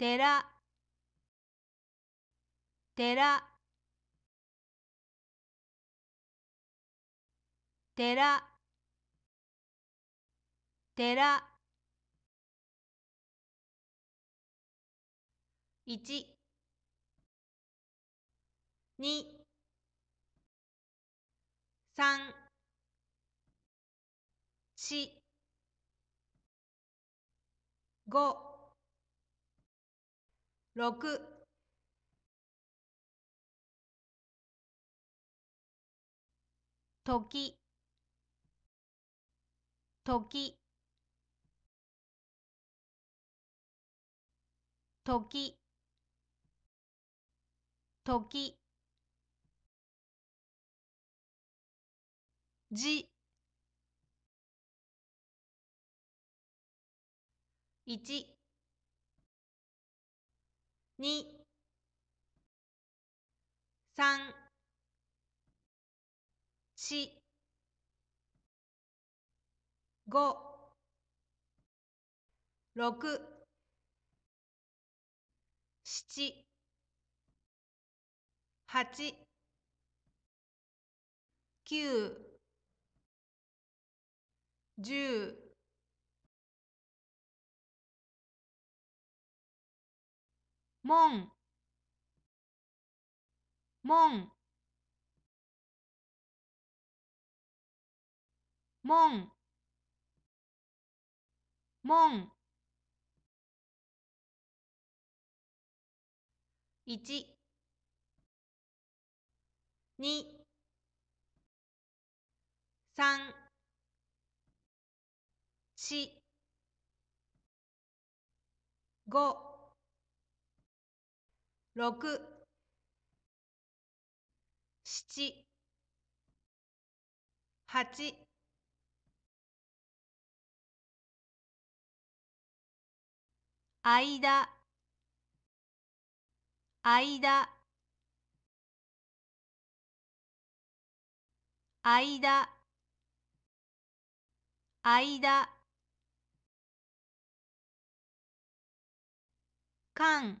寺寺寺寺一二三四五六。時時時時じ一2 3 4 5 6 7 8 9 10門門門門一二三四五六、七、八、間、間、間、間、間、間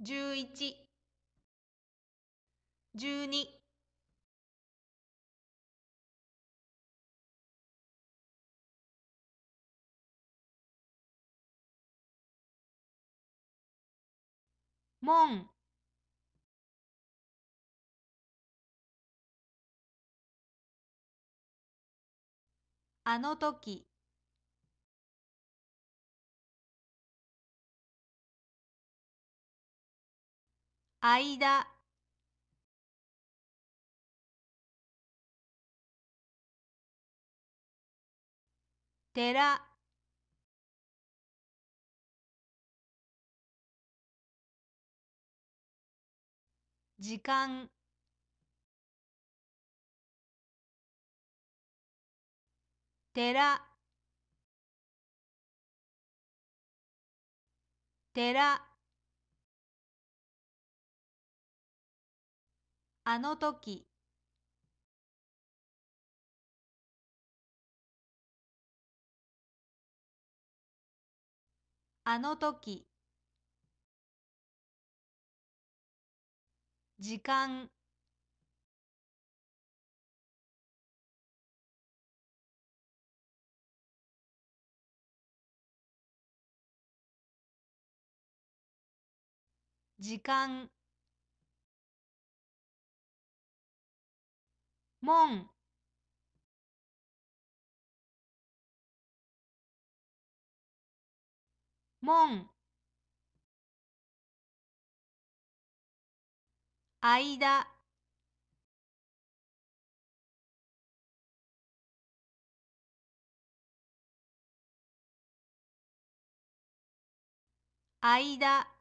十一、十二、門、あの時あいだてら時間寺寺あの時あの時時間時間門あ間間